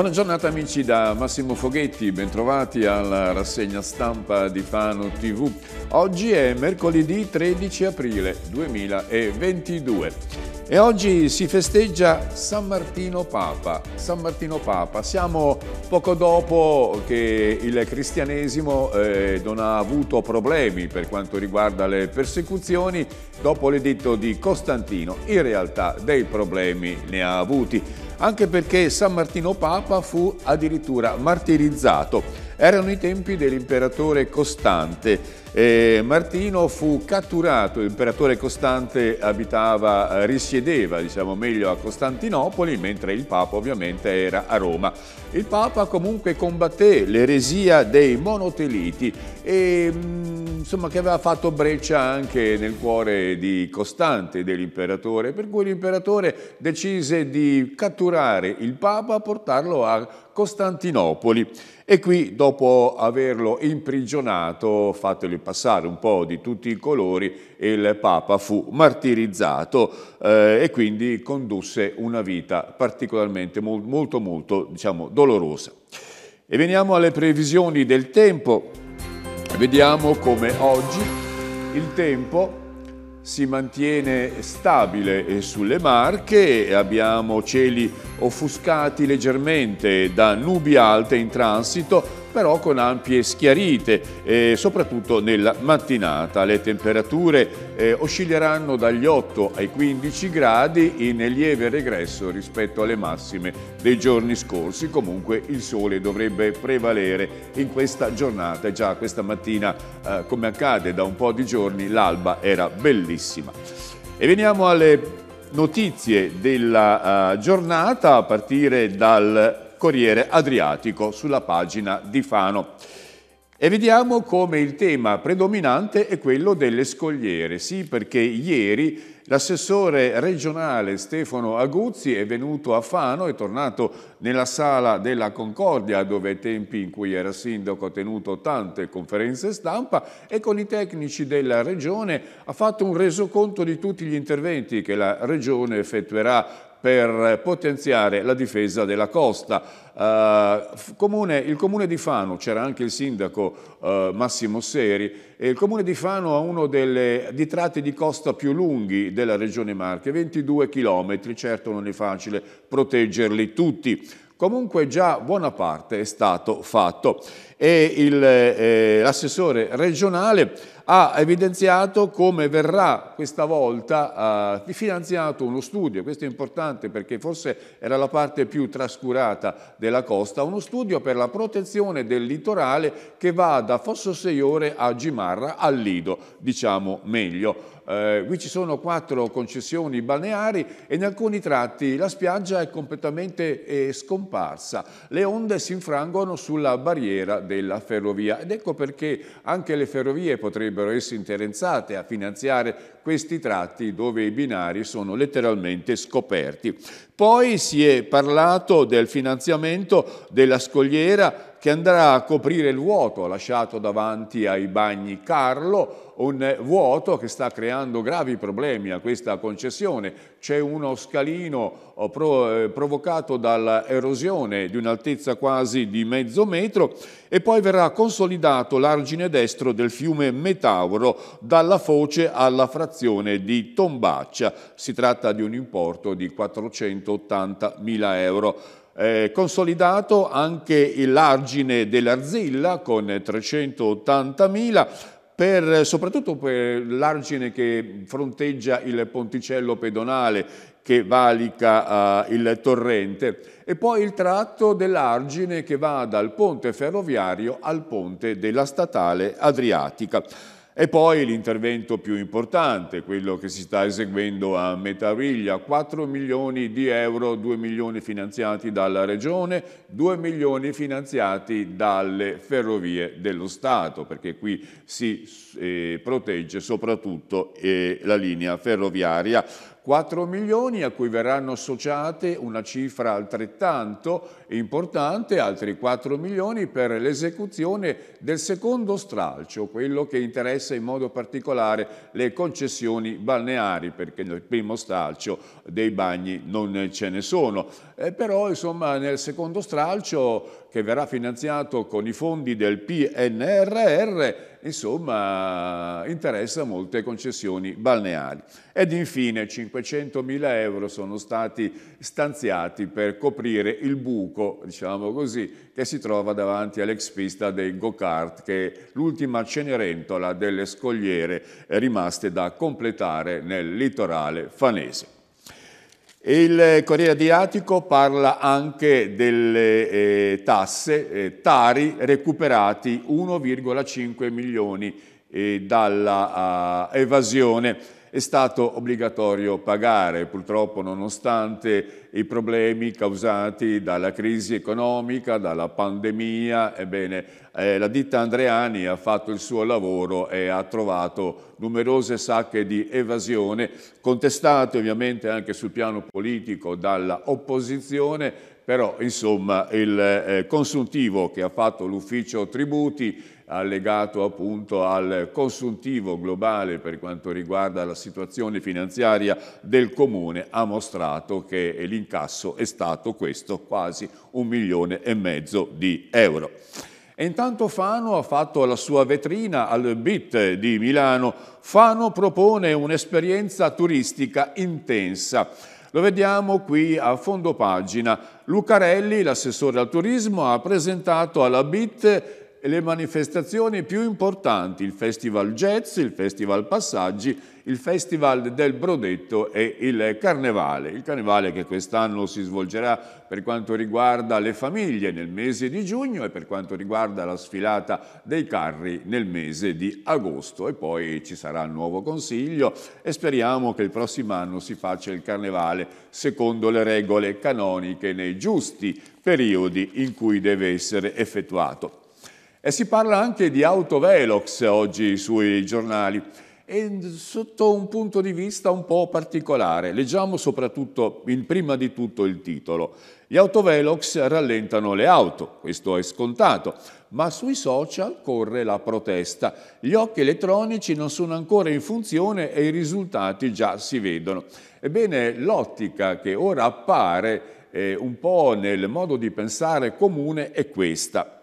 Buona giornata amici da Massimo Foghetti, bentrovati alla rassegna stampa di Fano TV. Oggi è mercoledì 13 aprile 2022 e oggi si festeggia San Martino Papa. San Martino Papa, siamo poco dopo che il cristianesimo eh, non ha avuto problemi per quanto riguarda le persecuzioni, dopo l'editto di Costantino in realtà dei problemi ne ha avuti anche perché San Martino Papa fu addirittura martirizzato erano i tempi dell'imperatore Costante. Eh, Martino fu catturato, l'imperatore Costante abitava, eh, risiedeva diciamo meglio a Costantinopoli, mentre il Papa ovviamente era a Roma. Il Papa comunque combatté l'eresia dei monoteliti e, mm, insomma, che aveva fatto breccia anche nel cuore di Costante, dell'imperatore, per cui l'imperatore decise di catturare il Papa, portarlo a Costantinopoli e qui dopo averlo imprigionato, fatelo passare un po' di tutti i colori, il Papa fu martirizzato eh, e quindi condusse una vita particolarmente molto molto diciamo, dolorosa. E veniamo alle previsioni del tempo, vediamo come oggi il tempo si mantiene stabile sulle Marche, abbiamo cieli offuscati leggermente da nubi alte in transito però con ampie schiarite, eh, soprattutto nella mattinata. Le temperature eh, oscilleranno dagli 8 ai 15 gradi in lieve regresso rispetto alle massime dei giorni scorsi. Comunque il sole dovrebbe prevalere in questa giornata. Già questa mattina, eh, come accade da un po' di giorni, l'alba era bellissima. E veniamo alle notizie della uh, giornata a partire dal Corriere Adriatico sulla pagina di Fano. E vediamo come il tema predominante è quello delle scogliere, sì perché ieri L'assessore regionale Stefano Aguzzi è venuto a Fano, è tornato nella sala della Concordia dove ai tempi in cui era sindaco ha tenuto tante conferenze stampa e con i tecnici della regione ha fatto un resoconto di tutti gli interventi che la regione effettuerà per potenziare la difesa della costa. Eh, comune, il comune di Fano, c'era anche il sindaco eh, Massimo Seri, e il comune di Fano ha uno delle, di tratti di costa più lunghi della regione Marche, 22 km, certo non è facile proteggerli tutti. Comunque già buona parte è stato fatto e eh, l'assessore regionale ha evidenziato come verrà questa volta eh, finanziato uno studio, questo è importante perché forse era la parte più trascurata della costa, uno studio per la protezione del litorale che va da Fosso Seiore a Gimarra, al Lido, diciamo meglio. Eh, qui ci sono quattro concessioni balneari e in alcuni tratti la spiaggia è completamente eh, scomparsa. Le onde si infrangono sulla barriera della ferrovia. Ed ecco perché anche le ferrovie potrebbero essere interessate a finanziare questi tratti dove i binari sono letteralmente scoperti. Poi si è parlato del finanziamento della scogliera che andrà a coprire il vuoto lasciato davanti ai bagni Carlo, un vuoto che sta creando gravi problemi a questa concessione. C'è uno scalino eh, eh, provocato dall'erosione di un'altezza quasi di mezzo metro e poi verrà consolidato l'argine destro del fiume Metauro dalla foce alla frazione di Tombaccia. Si tratta di un importo di 480 mila euro eh, consolidato anche l'argine dell'Arzilla con 380.000, per, soprattutto per l'argine che fronteggia il ponticello pedonale che valica eh, il torrente e poi il tratto dell'argine che va dal ponte ferroviario al ponte della statale adriatica. E poi l'intervento più importante, quello che si sta eseguendo a Metariglia, 4 milioni di euro, 2 milioni finanziati dalla Regione, 2 milioni finanziati dalle ferrovie dello Stato, perché qui si eh, protegge soprattutto eh, la linea ferroviaria. 4 milioni a cui verranno associate una cifra altrettanto importante, altri 4 milioni per l'esecuzione del secondo stralcio, quello che interessa in modo particolare le concessioni balneari, perché nel primo stralcio dei bagni non ce ne sono. Eh, però insomma nel secondo stralcio che verrà finanziato con i fondi del PNRR, insomma interessa molte concessioni balneari. Ed infine 500 mila euro sono stati stanziati per coprire il buco trucco, diciamo così, che si trova davanti all'ex pista dei go-kart, che è l'ultima cenerentola delle scogliere eh, rimaste da completare nel litorale fanese. Il Corriere Adriatico parla anche delle eh, tasse, eh, tari recuperati 1,5 milioni eh, dalla ah, evasione è stato obbligatorio pagare, purtroppo nonostante i problemi causati dalla crisi economica, dalla pandemia. Ebbene, eh, la ditta Andreani ha fatto il suo lavoro e ha trovato numerose sacche di evasione, contestate ovviamente anche sul piano politico dall'opposizione, però insomma il eh, consuntivo che ha fatto l'ufficio tributi allegato appunto al consuntivo globale per quanto riguarda la situazione finanziaria del Comune ha mostrato che l'incasso è stato questo quasi un milione e mezzo di euro. E intanto Fano ha fatto la sua vetrina al BIT di Milano. Fano propone un'esperienza turistica intensa lo vediamo qui a fondo pagina. Lucarelli, l'assessore al turismo, ha presentato alla BIT le manifestazioni più importanti, il Festival Jazz, il Festival Passaggi, il Festival del Brodetto e il Carnevale. Il Carnevale che quest'anno si svolgerà per quanto riguarda le famiglie nel mese di giugno e per quanto riguarda la sfilata dei carri nel mese di agosto. E poi ci sarà il nuovo consiglio e speriamo che il prossimo anno si faccia il Carnevale secondo le regole canoniche nei giusti periodi in cui deve essere effettuato. E si parla anche di autovelox oggi sui giornali, e sotto un punto di vista un po' particolare. Leggiamo soprattutto, il, prima di tutto, il titolo. Gli autovelox rallentano le auto, questo è scontato, ma sui social corre la protesta. Gli occhi elettronici non sono ancora in funzione e i risultati già si vedono. Ebbene, l'ottica che ora appare eh, un po' nel modo di pensare comune è questa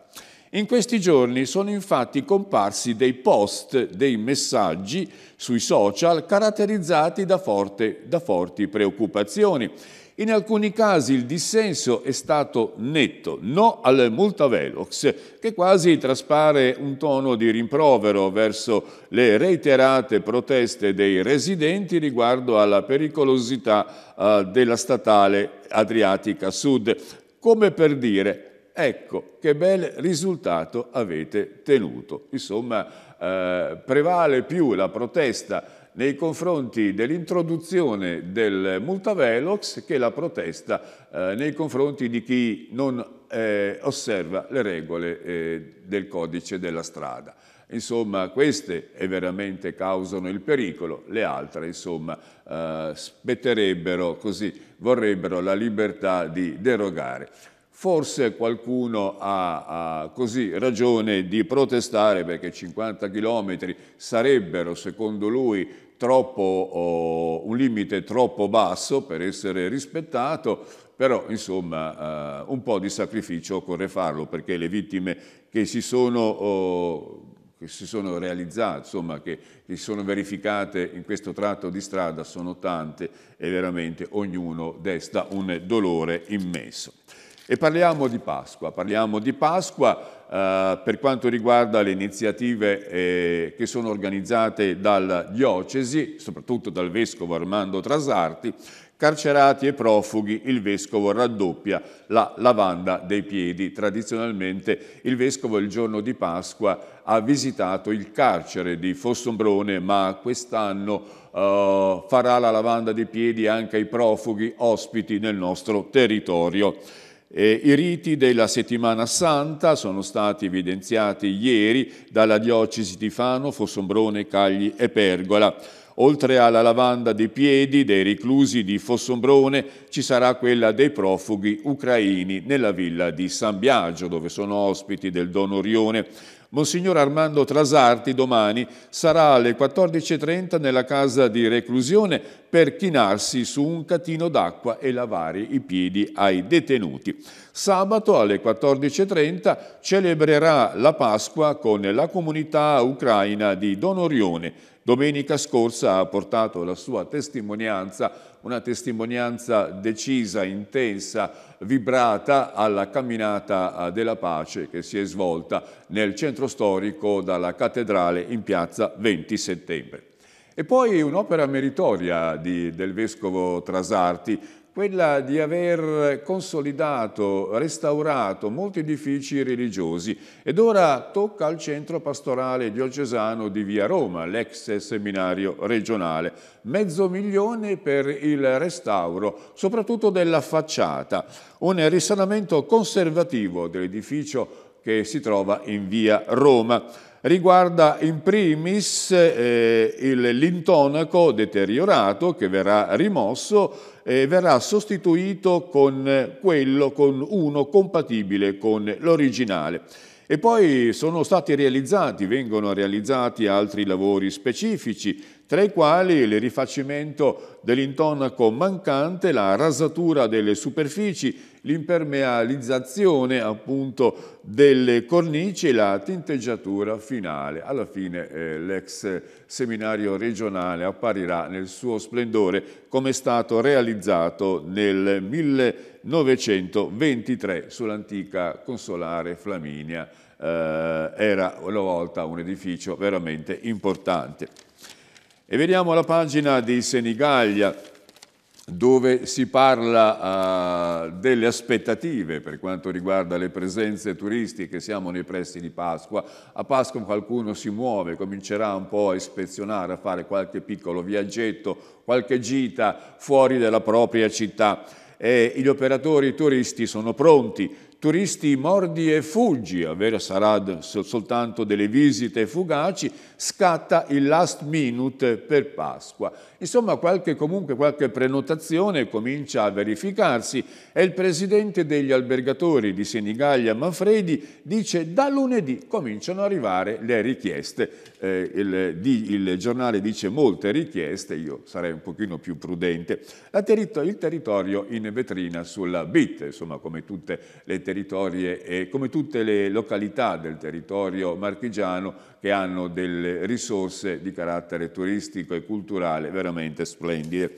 in questi giorni sono infatti comparsi dei post, dei messaggi sui social caratterizzati da, forte, da, forti preoccupazioni. In alcuni casi il dissenso è stato netto, no al multavelox, che quasi traspare un tono di rimprovero verso le reiterate proteste dei residenti riguardo alla pericolosità eh, della statale Adriatica Sud, come per dire Ecco che bel risultato avete tenuto. Insomma, eh, prevale più la protesta nei confronti dell'introduzione del multavelox che la protesta eh, nei confronti di chi non eh, osserva le regole eh, del codice della strada. Insomma, queste veramente causano il pericolo, le altre, insomma, eh, spetterebbero così, vorrebbero la libertà di derogare. Forse qualcuno ha, ha così ragione di protestare perché 50 km sarebbero, secondo lui, troppo, oh, un limite troppo basso per essere rispettato, però insomma eh, un po' di sacrificio occorre farlo perché le vittime che si sono, oh, che si sono realizzate, insomma che, che, si sono verificate in questo tratto di strada sono tante e veramente ognuno desta un dolore immenso. E parliamo di Pasqua, parliamo di Pasqua eh, per quanto riguarda le iniziative eh, che sono organizzate dal diocesi, soprattutto dal vescovo Armando Trasarti, carcerati e profughi, il vescovo raddoppia la lavanda dei piedi. Tradizionalmente il vescovo il giorno di Pasqua ha visitato il carcere di Fossombrone, ma quest'anno eh, farà la lavanda dei piedi anche ai profughi ospiti nel nostro territorio. Eh, I riti della settimana santa sono stati evidenziati ieri dalla diocesi di Fano, Fossombrone, Cagli e Pergola. Oltre alla lavanda dei piedi dei reclusi di Fossombrone ci sarà quella dei profughi ucraini nella villa di San Biagio, dove sono ospiti del Don Orione. Monsignor Armando Trasarti domani sarà alle 14.30 nella casa di reclusione per chinarsi su un catino d'acqua e lavare i piedi ai detenuti. Sabato alle 14.30 celebrerà la Pasqua con la comunità ucraina di Don Orione. Domenica scorsa ha portato la sua testimonianza una testimonianza decisa, intensa, vibrata alla camminata eh, della pace che si è svolta nel centro storico dalla cattedrale in piazza 20 settembre. E poi un'opera meritoria di, del vescovo Trasarti quella di aver consolidato, restaurato molti edifici religiosi ed ora tocca al centro pastorale diocesano di Via Roma, l'ex seminario regionale. Mezzo milione per il restauro, soprattutto della facciata, un risanamento conservativo dell'edificio che si trova in Via Roma riguarda in primis eh, l'intonaco deteriorato che verrà rimosso e verrà sostituito con quello, con uno compatibile con l'originale. E poi sono stati realizzati, vengono realizzati altri lavori specifici, tra i quali il rifacimento dell'intonaco mancante, la rasatura delle superfici l'impermeabilizzazione appunto delle cornici e la tinteggiatura finale. Alla fine eh, l'ex seminario regionale apparirà nel suo splendore come è stato realizzato nel 1923 sull'antica consolare Flaminia. Eh, era una volta un edificio veramente importante. E vediamo la pagina di Senigallia, dove si parla uh, delle aspettative per quanto riguarda le presenze turistiche, siamo nei pressi di Pasqua, a Pasqua qualcuno si muove, comincerà un po' a ispezionare, a fare qualche piccolo viaggetto, qualche gita fuori della propria città e gli operatori turisti sono pronti, turisti mordi e fuggi, a Vera Sarad soltanto delle visite fugaci, scatta il last minute per Pasqua. Insomma, qualche, comunque qualche prenotazione comincia a verificarsi e il presidente degli albergatori di Senigallia Manfredi dice da lunedì cominciano ad arrivare le richieste. Eh, il, di, il, giornale dice molte richieste, io sarei un pochino più prudente. Terito il territorio in vetrina sulla BIT, insomma come tutte le territori e come tutte le località del territorio marchigiano che hanno delle risorse di carattere turistico e culturale veramente splendide.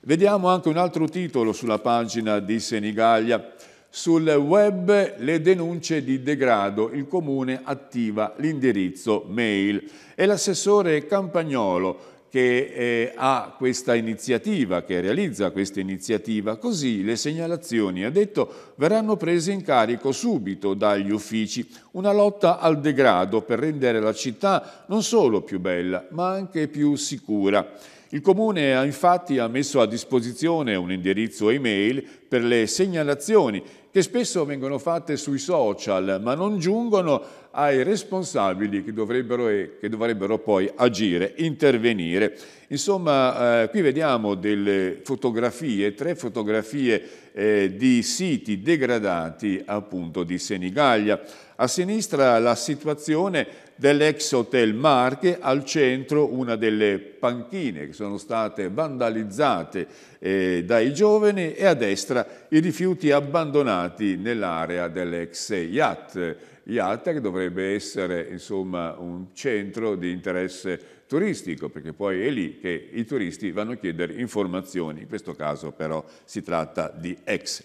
Vediamo anche un altro titolo sulla pagina di Senigallia. Sul web le denunce di degrado, il comune attiva l'indirizzo mail e l'assessore Campagnolo che eh, ha questa iniziativa, che realizza questa iniziativa, così le segnalazioni, ha detto, verranno prese in carico subito dagli uffici, una lotta al degrado per rendere la città non solo più bella, ma anche più sicura. Il Comune ha infatti ha messo a disposizione un indirizzo email per le segnalazioni che spesso vengono fatte sui social ma non giungono ai responsabili che dovrebbero, che dovrebbero poi agire, intervenire. Insomma, eh, qui vediamo delle fotografie, tre fotografie eh, di siti degradati appunto di Senigallia. A sinistra la situazione dell'ex Hotel Marche, al centro una delle panchine che sono state vandalizzate eh, dai giovani e a destra i rifiuti abbandonati nell'area dell'ex Yacht, Yacht che dovrebbe essere insomma, un centro di interesse turistico, perché poi è lì che i turisti vanno a chiedere informazioni, in questo caso però si tratta di ex.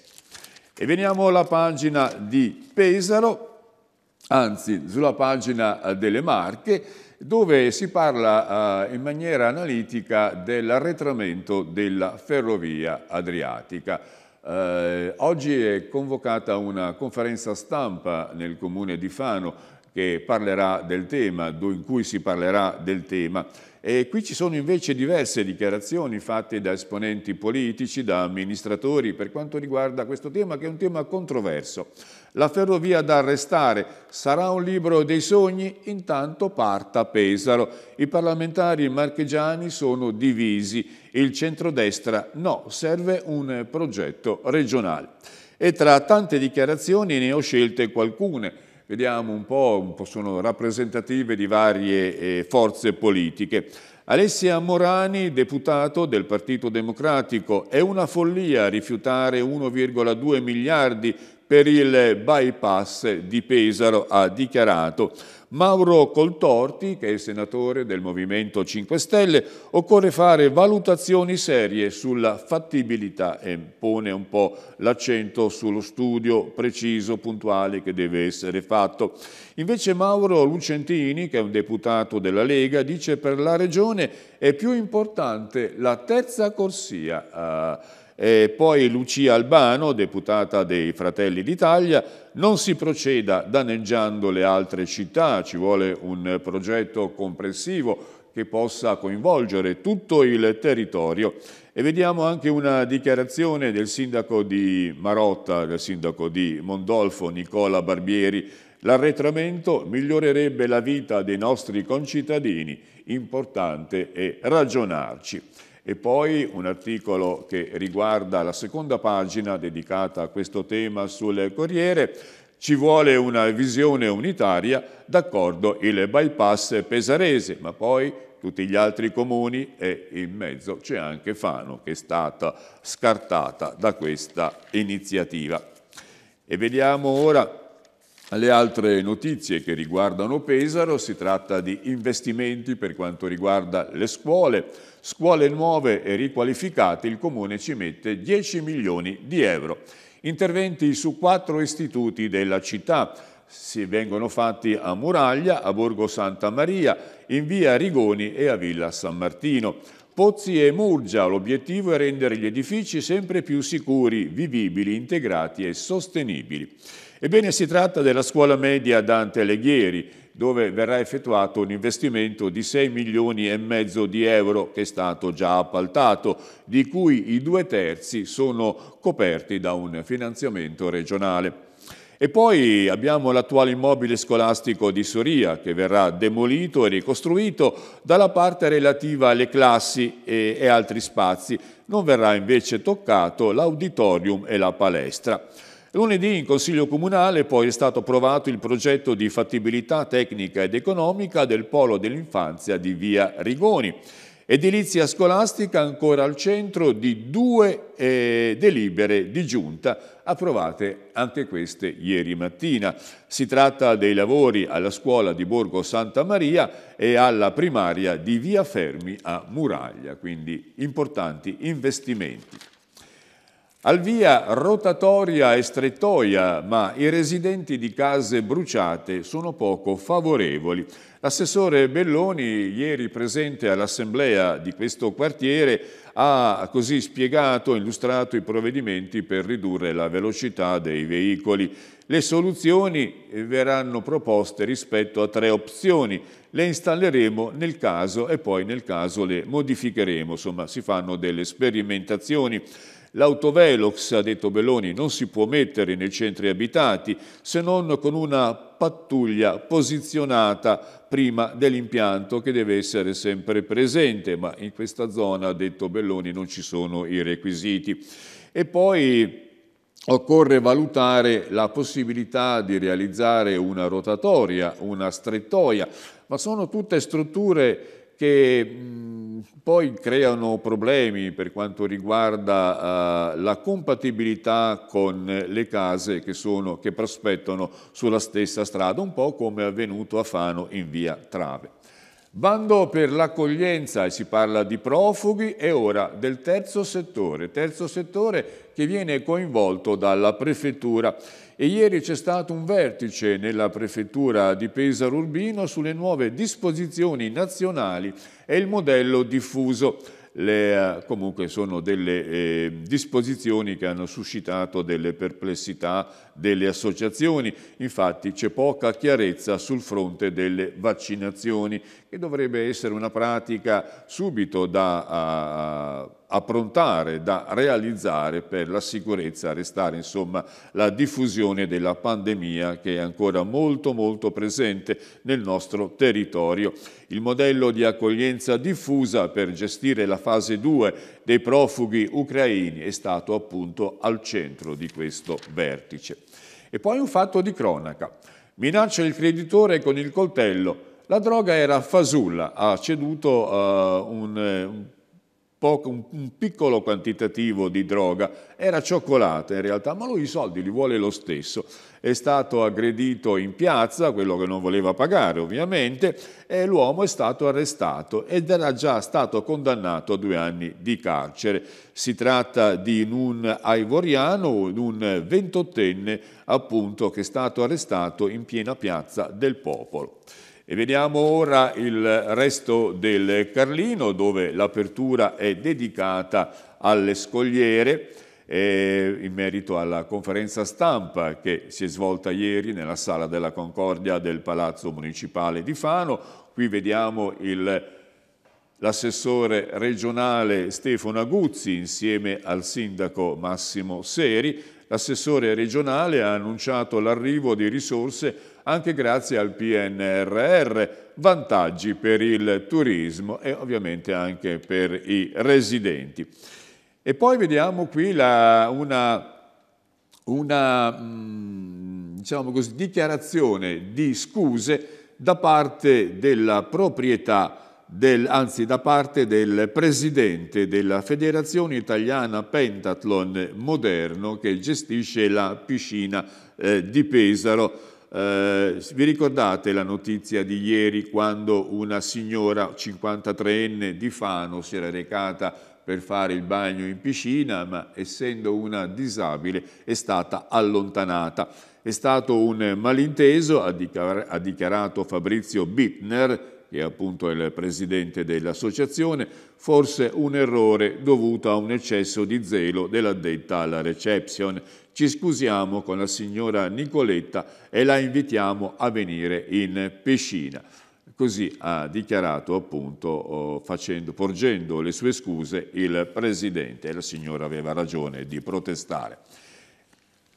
E veniamo alla pagina di Pesaro, anzi sulla pagina eh, delle Marche, dove si parla eh, in maniera analitica dell'arretramento della ferrovia adriatica. Eh, oggi è convocata una conferenza stampa nel comune di Fano che parlerà del tema, in cui si parlerà del tema. E qui ci sono invece diverse dichiarazioni fatte da esponenti politici, da amministratori per quanto riguarda questo tema che è un tema controverso. La ferrovia da arrestare sarà un libro dei sogni, intanto parta Pesaro. I parlamentari marchegiani sono divisi, il centrodestra no, serve un progetto regionale. E tra tante dichiarazioni ne ho scelte qualcune vediamo un po', sono rappresentative di varie eh, forze politiche. Alessia Morani, deputato del Partito Democratico, è una follia rifiutare 1,2 miliardi per il bypass di Pesaro, ha dichiarato Mauro Coltorti, che è senatore del Movimento 5 Stelle, occorre fare valutazioni serie sulla fattibilità e pone un po' l'accento sullo studio preciso, puntuale che deve essere fatto. Invece Mauro Lucentini, che è un deputato della Lega, dice che per la Regione è più importante la terza corsia eh, eh, poi Lucia Albano, deputata dei Fratelli d'Italia, non si proceda danneggiando le altre città, ci vuole un progetto comprensivo che possa coinvolgere tutto il territorio. E vediamo anche una dichiarazione del sindaco di Marotta, del sindaco di Mondolfo, Nicola Barbieri, L'arretramento migliorerebbe la vita dei nostri concittadini, importante è ragionarci. E poi un articolo che riguarda la seconda pagina dedicata a questo tema sul Corriere, ci vuole una visione unitaria, d'accordo il bypass pesarese, ma poi tutti gli altri comuni e in mezzo c'è anche Fano che è stata scartata da questa iniziativa. E vediamo ora alle altre notizie che riguardano Pesaro si tratta di investimenti per quanto riguarda le scuole. Scuole nuove e riqualificate, il Comune ci mette 10 milioni di euro. Interventi su quattro istituti della città, si vengono fatti a Muraglia, a Borgo Santa Maria, in via Rigoni e a Villa San Martino. Pozzi e Murgia, l'obiettivo è rendere gli edifici sempre più sicuri, vivibili, integrati e sostenibili. Ebbene, si tratta della scuola media Dante Alighieri, dove verrà effettuato un investimento di 6 milioni e mezzo di euro che è stato già appaltato, di cui i due terzi sono coperti da un finanziamento regionale. E poi abbiamo l'attuale immobile scolastico di Soria che verrà demolito e ricostruito dalla parte relativa alle classi e, e altri spazi. Non verrà invece toccato l'auditorium e la palestra. Lunedì in Consiglio Comunale poi è stato approvato il progetto di fattibilità tecnica ed economica del Polo dell'Infanzia di Via Rigoni. Edilizia scolastica ancora al centro di due eh, delibere di giunta approvate anche queste ieri mattina. Si tratta dei lavori alla scuola di Borgo Santa Maria e alla primaria di Via Fermi a Muraglia, quindi importanti investimenti. Al via rotatoria e strettoia, ma i residenti di case bruciate sono poco favorevoli. L'assessore Belloni, ieri presente all'assemblea di questo quartiere, ha così spiegato e illustrato i provvedimenti per ridurre la velocità dei veicoli. Le soluzioni verranno proposte rispetto a tre opzioni. Le installeremo nel caso e poi nel caso le modificheremo. Insomma, si fanno delle sperimentazioni. L'autovelox, ha detto Belloni, non si può mettere nei centri abitati se non con una pattuglia posizionata prima dell'impianto che deve essere sempre presente, ma in questa zona, ha detto Belloni, non ci sono i requisiti. E poi occorre valutare la possibilità di realizzare una rotatoria, una strettoia, ma sono tutte strutture che mh, poi creano problemi per quanto riguarda uh, la compatibilità con le case che, sono, che prospettano sulla stessa strada, un po' come è avvenuto a Fano in via Trave. Bando per l'accoglienza, e si parla di profughi e ora del terzo settore, terzo settore che viene coinvolto dalla prefettura e ieri c'è stato un vertice nella prefettura di Pesaro Urbino sulle nuove disposizioni nazionali e il modello diffuso. Le, eh, comunque sono delle eh, disposizioni che hanno suscitato delle perplessità delle associazioni, infatti c'è poca chiarezza sul fronte delle vaccinazioni, che dovrebbe essere una pratica subito da... A, approntare, da realizzare per la sicurezza, restare insomma la diffusione della pandemia che è ancora molto molto presente nel nostro territorio. Il modello di accoglienza diffusa per gestire la fase 2 dei profughi ucraini è stato appunto al centro di questo vertice. E poi un fatto di cronaca. Minaccia il creditore con il coltello. La droga era fasulla, ha ceduto uh, un, un poco, un, un piccolo quantitativo di droga, era cioccolata in realtà, ma lui i soldi li vuole lo stesso. È stato aggredito in piazza, quello che non voleva pagare ovviamente, e l'uomo è stato arrestato ed era già stato condannato a due anni di carcere. Si tratta di un aivoriano, un ventottenne appunto, che è stato arrestato in piena piazza del popolo. E vediamo ora il resto del Carlino dove l'apertura è dedicata alle scogliere eh, in merito alla conferenza stampa che si è svolta ieri nella sala della Concordia del Palazzo Municipale di Fano. Qui vediamo l'assessore regionale Stefano Aguzzi insieme al sindaco Massimo Seri L'assessore regionale ha annunciato l'arrivo di risorse anche grazie al PNRR, vantaggi per il turismo e ovviamente anche per i residenti. E poi vediamo qui la, una, una mm, diciamo così, dichiarazione di scuse da parte della proprietà del, anzi da parte del presidente della Federazione Italiana Pentathlon Moderno che gestisce la piscina eh, di Pesaro. Eh, vi ricordate la notizia di ieri quando una signora 53enne di Fano si era recata per fare il bagno in piscina, ma essendo una disabile è stata allontanata. È stato un malinteso, ha dichiarato Fabrizio Bittner, che appunto è il presidente dell'associazione, forse un errore dovuto a un eccesso di zelo dell'addetta alla reception. Ci scusiamo con la signora Nicoletta e la invitiamo a venire in piscina. Così ha dichiarato appunto oh, facendo, porgendo le sue scuse il presidente e la signora aveva ragione di protestare.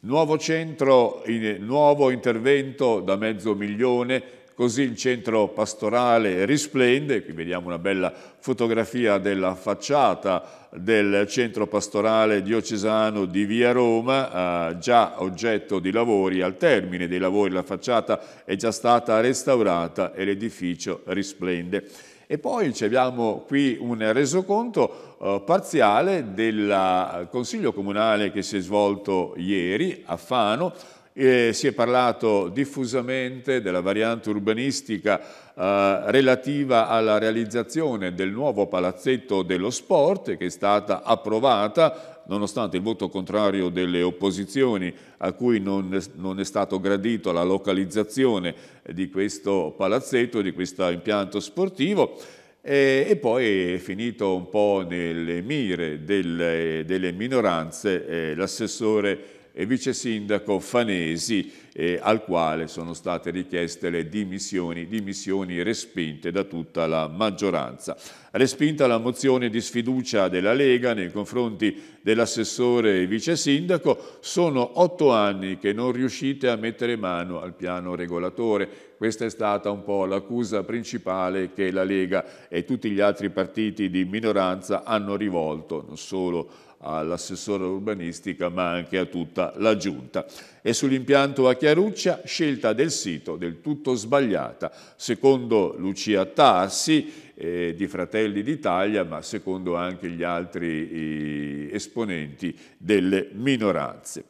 Nuovo centro, nuovo intervento da mezzo milione così il centro pastorale risplende, qui vediamo una bella fotografia della facciata del centro pastorale diocesano di Via Roma, eh, già oggetto di lavori, al termine dei lavori la facciata è già stata restaurata e l'edificio risplende. E poi abbiamo qui un resoconto eh, parziale del eh, Consiglio Comunale che si è svolto ieri a Fano, eh, si è parlato diffusamente della variante urbanistica eh, relativa alla realizzazione del nuovo palazzetto dello sport che è stata approvata nonostante il voto contrario delle opposizioni a cui non, non è stato gradito la localizzazione di questo palazzetto, di questo impianto sportivo e poi è finito un po' nelle mire delle, delle minoranze eh, l'assessore e vice sindaco Fanesi, eh, al quale sono state richieste le dimissioni, dimissioni respinte da tutta la maggioranza. Respinta la mozione di sfiducia della Lega nei confronti dell'assessore e vice sindaco, sono otto anni che non riuscite a mettere mano al piano regolatore. Questa è stata un po' l'accusa principale che la Lega e tutti gli altri partiti di minoranza hanno rivolto non solo all'assessore urbanistica ma anche a tutta la giunta. E sull'impianto a Chiaruccia scelta del sito del tutto sbagliata, secondo Lucia Tassi eh, di Fratelli d'Italia ma secondo anche gli altri eh, esponenti delle minoranze.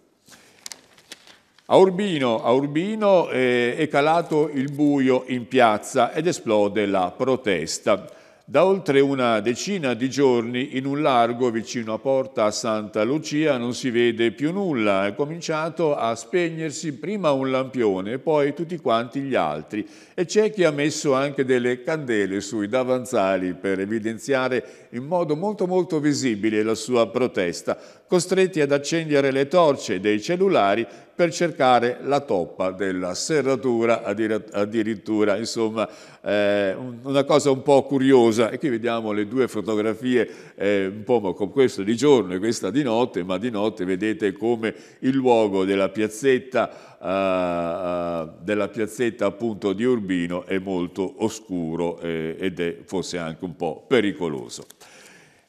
A Urbino, a Urbino eh, è calato il buio in piazza ed esplode la protesta da oltre una decina di giorni in un largo vicino a Porta a Santa Lucia non si vede più nulla. È cominciato a spegnersi prima un lampione e poi tutti quanti gli altri e c'è chi ha messo anche delle candele sui davanzali per evidenziare in modo molto molto visibile la sua protesta, costretti ad accendere le torce dei cellulari per cercare la toppa della serratura, addirittura, insomma, eh, una cosa un po' curiosa. E qui vediamo le due fotografie, eh, un po' con questa di giorno e questa di notte, ma di notte vedete come il luogo della piazzetta uh, della piazzetta appunto di Urbino è molto oscuro eh, ed è forse anche un po' pericoloso.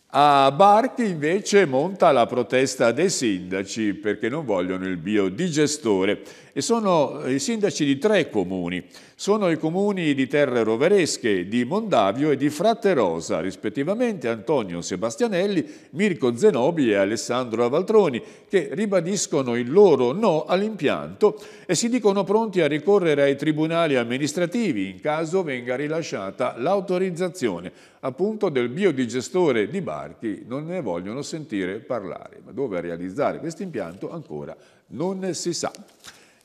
A Barchi invece monta la protesta dei sindaci perché non vogliono il biodigestore e sono eh, i sindaci di tre comuni. Sono i comuni di Terre Roveresche, di Mondavio e di Fratterosa, rispettivamente Antonio Sebastianelli, Mirko Zenobi e Alessandro Avaltroni, che ribadiscono il loro no all'impianto e si dicono pronti a ricorrere ai tribunali amministrativi in caso venga rilasciata l'autorizzazione appunto del biodigestore di Barchi non ne vogliono sentire parlare, ma dove realizzare questo impianto ancora non si sa.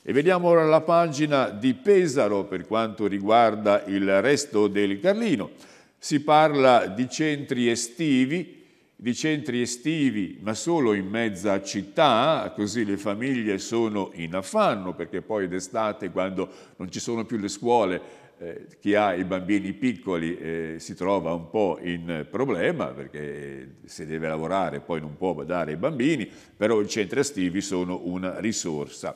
E vediamo ora la pagina di Pesaro per quanto riguarda il resto del Carlino. Si parla di centri estivi, di centri estivi ma solo in mezza città, così le famiglie sono in affanno perché poi d'estate quando non ci sono più le scuole eh, chi ha i bambini piccoli eh, si trova un po' in problema perché se deve lavorare poi non può badare ai bambini, però i centri estivi sono una risorsa.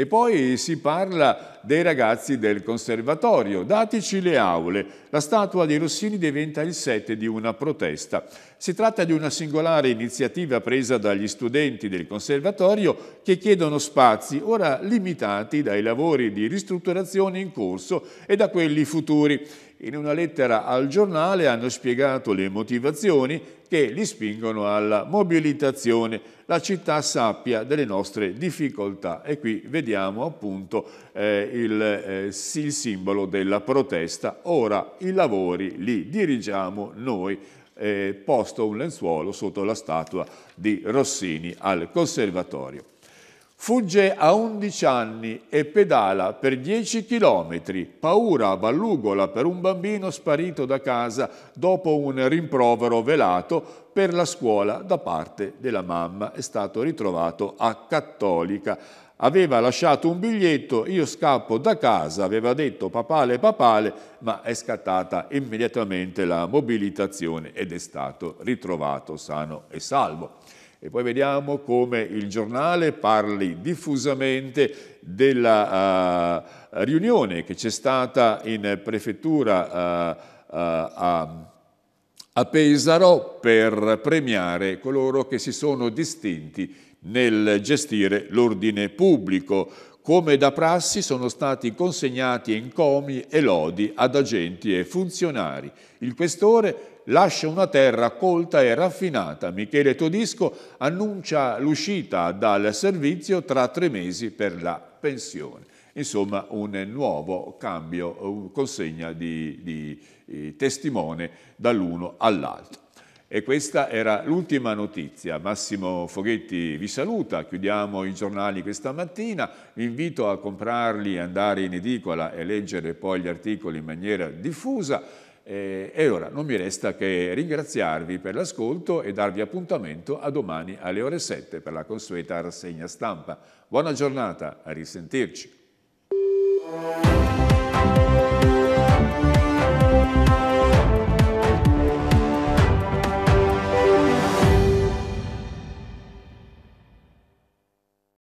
E poi si parla dei ragazzi del conservatorio, dateci le aule. La statua di Rossini diventa il sete di una protesta. Si tratta di una singolare iniziativa presa dagli studenti del conservatorio che chiedono spazi, ora limitati dai lavori di ristrutturazione in corso e da quelli futuri in una lettera al giornale hanno spiegato le motivazioni che li spingono alla mobilitazione, la città sappia delle nostre difficoltà e qui vediamo appunto eh, il, eh, il simbolo della protesta, ora i lavori li dirigiamo noi, eh, posto un lenzuolo sotto la statua di Rossini al Conservatorio. Fugge a 11 anni e pedala per 10 chilometri, paura a Ballugola per un bambino sparito da casa dopo un rimprovero velato per la scuola da parte della mamma. È stato ritrovato a Cattolica. Aveva lasciato un biglietto, io scappo da casa, aveva detto papale papale, ma è scattata immediatamente la mobilitazione ed è stato ritrovato sano e salvo. E poi vediamo come il giornale parli diffusamente della uh, riunione che c'è stata in prefettura uh, uh, a, a Pesaro per premiare coloro che si sono distinti nel gestire l'ordine pubblico. Come da prassi sono stati consegnati encomi e lodi ad agenti e funzionari. Il questore lascia una terra colta e raffinata. Michele Todisco annuncia l'uscita dal servizio tra tre mesi per la pensione. Insomma, un nuovo cambio, consegna di, di eh, testimone dall'uno all'altro. E questa era l'ultima notizia. Massimo Foghetti vi saluta, chiudiamo i giornali questa mattina, vi invito a comprarli, andare in edicola e leggere poi gli articoli in maniera diffusa. Eh, e ora non mi resta che ringraziarvi per l'ascolto e darvi appuntamento a domani alle ore 7 per la consueta rassegna stampa. Buona giornata, a risentirci.